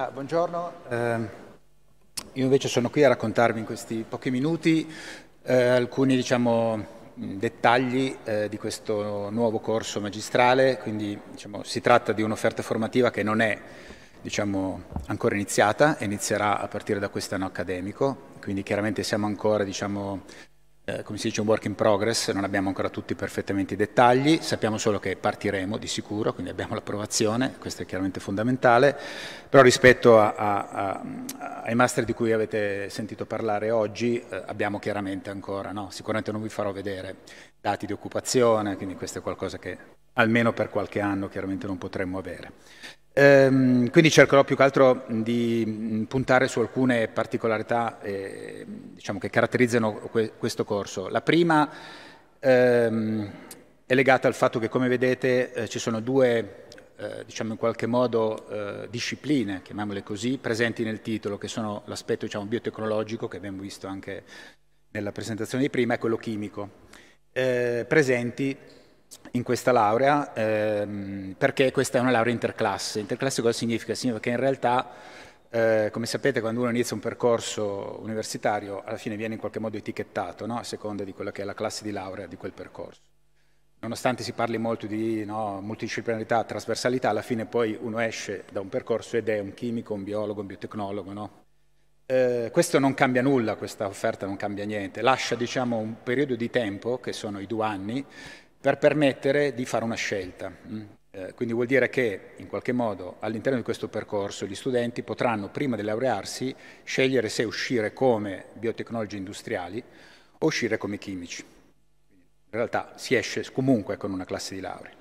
Ah, buongiorno, eh, io invece sono qui a raccontarvi in questi pochi minuti eh, alcuni diciamo, dettagli eh, di questo nuovo corso magistrale, quindi diciamo, si tratta di un'offerta formativa che non è diciamo, ancora iniziata, inizierà a partire da quest'anno accademico, quindi chiaramente siamo ancora diciamo, eh, come si dice, un work in progress, non abbiamo ancora tutti perfettamente i dettagli, sappiamo solo che partiremo di sicuro, quindi abbiamo l'approvazione, questo è chiaramente fondamentale, però rispetto a, a, a, ai master di cui avete sentito parlare oggi eh, abbiamo chiaramente ancora, no? sicuramente non vi farò vedere dati di occupazione, quindi questo è qualcosa che almeno per qualche anno chiaramente non potremmo avere. Ehm, quindi cercherò più che altro di mm, puntare su alcune particolarità eh, diciamo, che caratterizzano que questo corso. La prima ehm, è legata al fatto che, come vedete, eh, ci sono due eh, diciamo in qualche modo eh, discipline, chiamiamole così, presenti nel titolo, che sono l'aspetto diciamo, biotecnologico che abbiamo visto anche nella presentazione di prima e quello chimico, eh, presenti in questa laurea ehm, perché questa è una laurea interclasse. Interclasse cosa significa? Significa che in realtà, eh, come sapete, quando uno inizia un percorso universitario, alla fine viene in qualche modo etichettato, no? a seconda di quella che è la classe di laurea di quel percorso. Nonostante si parli molto di no, multidisciplinarità, trasversalità, alla fine poi uno esce da un percorso ed è un chimico, un biologo, un biotecnologo. No? Eh, questo non cambia nulla, questa offerta non cambia niente, lascia diciamo, un periodo di tempo, che sono i due anni, per permettere di fare una scelta. Mm? Eh, quindi vuol dire che in qualche modo all'interno di questo percorso gli studenti potranno prima di laurearsi scegliere se uscire come biotecnologi industriali o uscire come chimici. In realtà si esce comunque con una classe di laurea.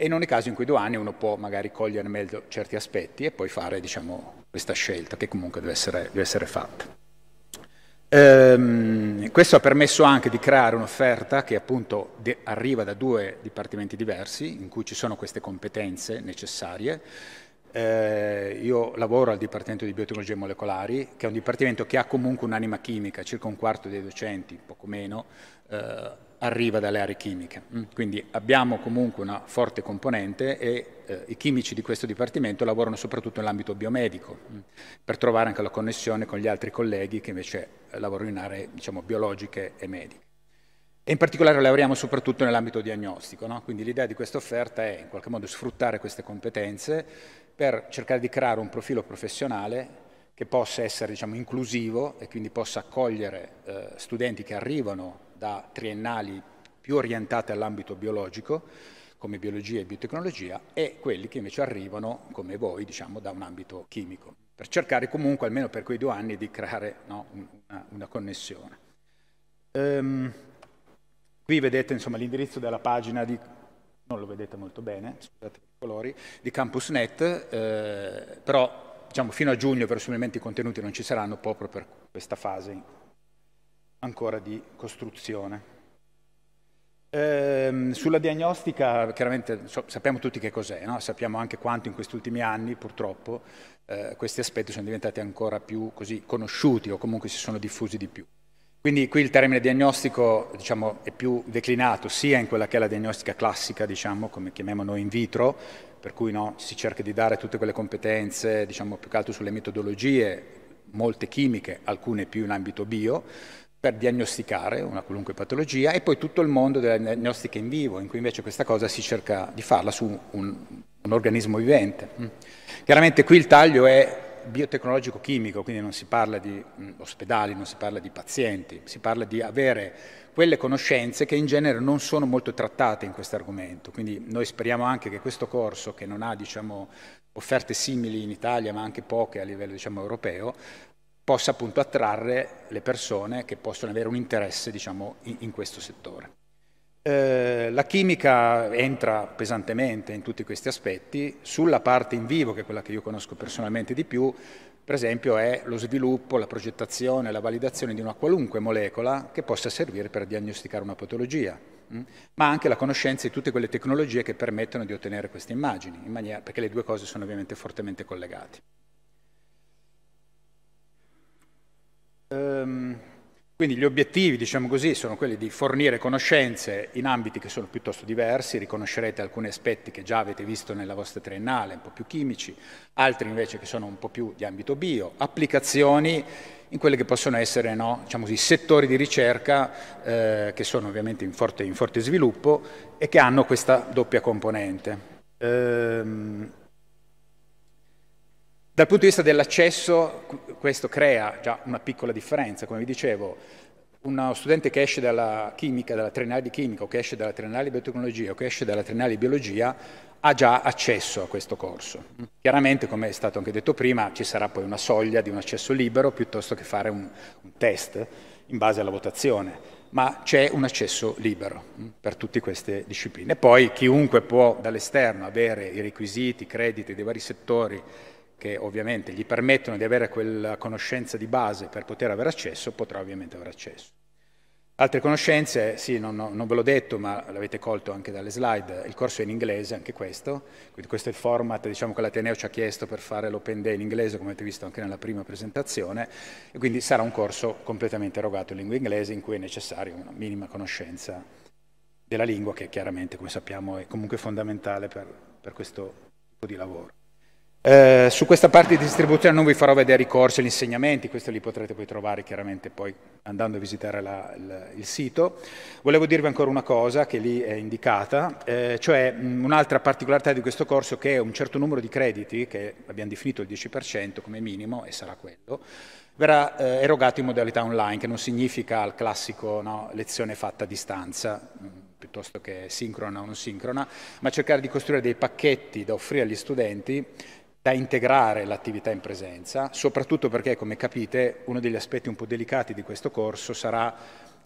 E in ogni caso in quei due anni uno può magari cogliere meglio certi aspetti e poi fare diciamo, questa scelta che comunque deve essere, deve essere fatta. Ehm, questo ha permesso anche di creare un'offerta che appunto arriva da due dipartimenti diversi in cui ci sono queste competenze necessarie eh, io lavoro al Dipartimento di Biotecnologie Molecolari, che è un dipartimento che ha comunque un'anima chimica, circa un quarto dei docenti, poco meno, eh, arriva dalle aree chimiche. Mm, quindi abbiamo comunque una forte componente e eh, i chimici di questo dipartimento lavorano soprattutto nell'ambito biomedico, mm, per trovare anche la connessione con gli altri colleghi che invece eh, lavorano in aree diciamo, biologiche e mediche. E in particolare lavoriamo soprattutto nell'ambito diagnostico, no? quindi l'idea di questa offerta è in qualche modo sfruttare queste competenze per cercare di creare un profilo professionale che possa essere diciamo, inclusivo e quindi possa accogliere eh, studenti che arrivano da triennali più orientate all'ambito biologico, come biologia e biotecnologia, e quelli che invece arrivano, come voi, diciamo, da un ambito chimico, per cercare comunque, almeno per quei due anni, di creare no, una, una, connessione. Ehm, qui vedete l'indirizzo della pagina di non lo vedete molto bene, scusate i colori, di CampusNet, eh, però diciamo, fino a giugno verosimilmente i contenuti non ci saranno proprio per questa fase ancora di costruzione. Eh, sulla diagnostica, chiaramente so, sappiamo tutti che cos'è, no? sappiamo anche quanto in questi ultimi anni purtroppo eh, questi aspetti sono diventati ancora più così, conosciuti o comunque si sono diffusi di più. Quindi qui il termine diagnostico diciamo, è più declinato sia in quella che è la diagnostica classica, diciamo, come chiamiamo noi in vitro, per cui no, si cerca di dare tutte quelle competenze, diciamo, più che altro sulle metodologie, molte chimiche, alcune più in ambito bio, per diagnosticare una qualunque patologia e poi tutto il mondo della diagnostica in vivo, in cui invece questa cosa si cerca di farla su un, un organismo vivente. Mm. Chiaramente qui il taglio è biotecnologico-chimico, quindi non si parla di mm, ospedali, non si parla di pazienti, si parla di avere quelle conoscenze che in genere non sono molto trattate in questo argomento. Quindi noi speriamo anche che questo corso, che non ha diciamo, offerte simili in Italia, ma anche poche a livello diciamo, europeo, possa appunto attrarre le persone che possono avere un interesse diciamo, in, in questo settore. Eh, la chimica entra pesantemente in tutti questi aspetti, sulla parte in vivo, che è quella che io conosco personalmente di più, per esempio è lo sviluppo, la progettazione, la validazione di una qualunque molecola che possa servire per diagnosticare una patologia, mm? ma anche la conoscenza di tutte quelle tecnologie che permettono di ottenere queste immagini, maniera, perché le due cose sono ovviamente fortemente collegate. Um, quindi gli obiettivi, diciamo così, sono quelli di fornire conoscenze in ambiti che sono piuttosto diversi, riconoscerete alcuni aspetti che già avete visto nella vostra triennale, un po' più chimici, altri invece che sono un po' più di ambito bio, applicazioni in quelli che possono essere no, diciamo così, settori di ricerca eh, che sono ovviamente in forte, in forte, sviluppo e che hanno questa doppia componente. Ehm, dal punto di vista dell'accesso, questo crea già una piccola differenza, come vi dicevo, uno studente che esce dalla chimica, dalla triennale di chimica, o che esce dalla triennale di biotecnologia, o che esce dalla triennale di biologia, ha già accesso a questo corso. Chiaramente, come è stato anche detto prima, ci sarà poi una soglia di un accesso libero piuttosto che fare un, un test in base alla votazione ma c'è un accesso libero mm, per tutte queste discipline. Poi chiunque può dall'esterno avere i requisiti, i crediti dei vari settori che ovviamente gli permettono di avere quella conoscenza di base per poter avere accesso, potrà ovviamente avere accesso. Altre conoscenze, sì, non, non, ve l'ho detto, ma l'avete colto anche dalle slide, il corso è in inglese, anche questo, quindi questo è il format diciamo, che l'Ateneo ci ha chiesto per fare l'Open Day in inglese, come avete visto anche nella prima presentazione, e quindi sarà un corso completamente erogato in lingua inglese in cui è necessaria una minima conoscenza della lingua, che chiaramente, come sappiamo, è comunque fondamentale per, per questo tipo di lavoro. Eh, su questa parte di distribuzione non vi farò vedere i corsi e gli insegnamenti, questi li potrete poi trovare chiaramente poi andando a visitare la, la, il sito. Volevo dirvi ancora una cosa che lì è indicata, eh, cioè un'altra particolarità di questo corso che è un certo numero di crediti, che abbiamo definito il 10% come minimo e sarà quello, verrà eh, erogato in modalità online, che non significa il classico no, lezione fatta a distanza, piuttosto che sincrona o non sincrona, ma cercare di costruire dei pacchetti da offrire agli studenti da integrare l'attività in presenza, soprattutto perché, come capite, uno degli aspetti un po' delicati di questo corso sarà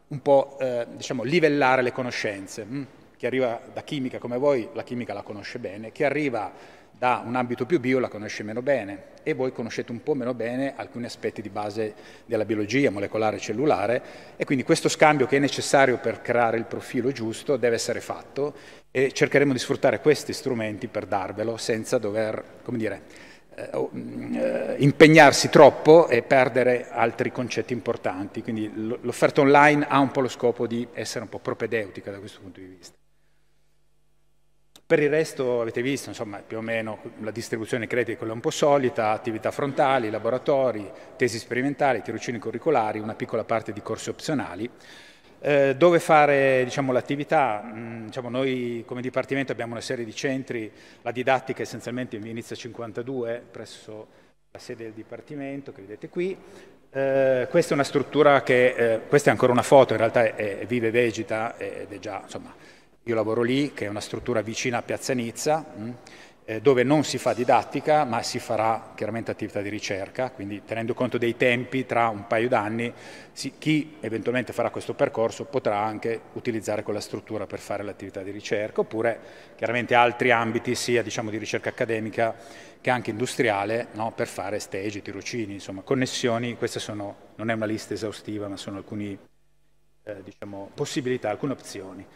un po' eh, diciamo, livellare le conoscenze. Mm? Chi arriva da chimica come voi, la chimica la conosce bene, chi arriva da un ambito più bio la conosce meno bene e voi conoscete un po' meno bene alcuni aspetti di base della biologia molecolare e cellulare e quindi questo scambio che è necessario per creare il profilo giusto deve essere fatto e cercheremo di sfruttare questi strumenti per darvelo senza dover, come dire, eh, mm, eh impegnarsi troppo e perdere altri concetti importanti. Quindi l'offerta online ha un po' lo scopo di essere un po' propedeutica da questo punto di vista. Per il resto avete visto, insomma, più o meno la distribuzione crediti è quella un po' solita, attività frontali, laboratori, tesi sperimentali, tirocini curricolari, una piccola parte di corsi opzionali. Eh, dove fare diciamo, l'attività? Mm, diciamo, noi come Dipartimento abbiamo una serie di centri, la didattica essenzialmente in Venezia 52 presso la sede del Dipartimento che vedete qui, eh, questa è una struttura che, eh, questa è ancora una foto, in realtà è, è vive e vegeta ed è già insomma, io lavoro lì, che è una struttura vicina a Piazza Nizza, mm, eh, dove non si fa didattica, ma si farà chiaramente attività di ricerca, quindi tenendo conto dei tempi, tra un paio d'anni, chi eventualmente farà questo percorso potrà anche utilizzare quella struttura per fare l'attività di ricerca, oppure chiaramente altri ambiti, sia diciamo, di ricerca accademica che anche industriale, no, per fare stage, tirocini, insomma, connessioni, questa sono, non è una lista esaustiva, ma sono alcune eh, diciamo, possibilità, alcune opzioni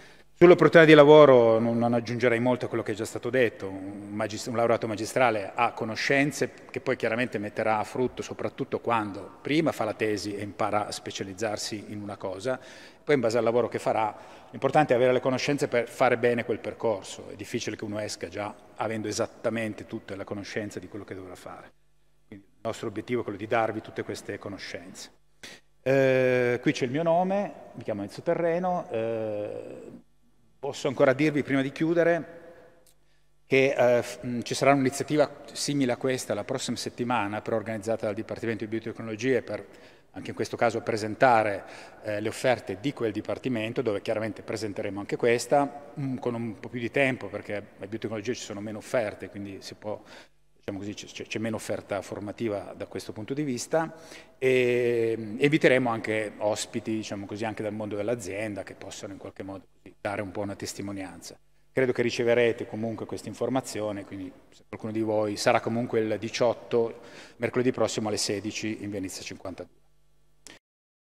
opportunità di lavoro non aggiungerei molto a quello che è già stato detto, un, un, laureato magistrale ha conoscenze che poi chiaramente metterà a frutto soprattutto quando prima fa la tesi e impara a specializzarsi in una cosa, poi in base al lavoro che farà l'importante è avere le conoscenze per fare bene quel percorso, è difficile che uno esca già avendo esattamente tutta la conoscenza di quello che dovrà fare. Quindi il nostro obiettivo è quello di darvi tutte queste conoscenze. Eh, qui c'è il mio nome, mi chiamo Enzo Terreno. Eh, Posso ancora dirvi prima di chiudere che eh, ci sarà un'iniziativa simile a questa la prossima settimana, però organizzata dal Dipartimento di Biotecnologie per anche in questo caso presentare eh, le offerte di quel dipartimento, dove chiaramente presenteremo anche questa, mh, mm, con un po' più di tempo, perché a Biotecnologie ci sono meno offerte, quindi si può diciamo così, c'è meno offerta formativa da questo punto di vista e mm, eviteremo anche ospiti diciamo così, anche dal mondo dell'azienda che possano in qualche modo dare un po' una testimonianza. Credo che riceverete comunque questa informazione, quindi se qualcuno di voi sarà comunque il 18 mercoledì prossimo alle 16 in Venezia 52.